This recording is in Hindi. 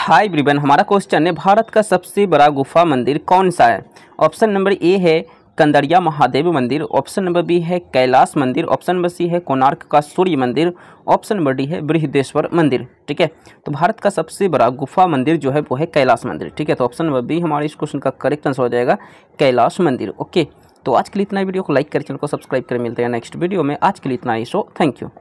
हाय ब्रिबन हमारा क्वेश्चन है भारत का सबसे बड़ा गुफा मंदिर कौन सा है ऑप्शन नंबर ए है कंदरिया महादेव मंदिर ऑप्शन नंबर बी है कैलाश मंदिर ऑप्शन नंबर सी है कोणार्क का सूर्य मंदिर ऑप्शन नंबर डी है बृहदेश्वर मंदिर ठीक है तो भारत का सबसे बड़ा गुफा मंदिर जो है वो है कैलाश मंदिर ठीक है तो ऑप्शन नंबर बी हमारे इस क्वेश्चन का करेक्ट आंसर हो जाएगा कैलाश मंदिर ओके तो आज के लिए इतना वीडियो को लाइक करें चैनल को सब्सक्राइब कर मिलते हैं नेक्स्ट वीडियो में आज के लिए इतना ही सो थैंक यू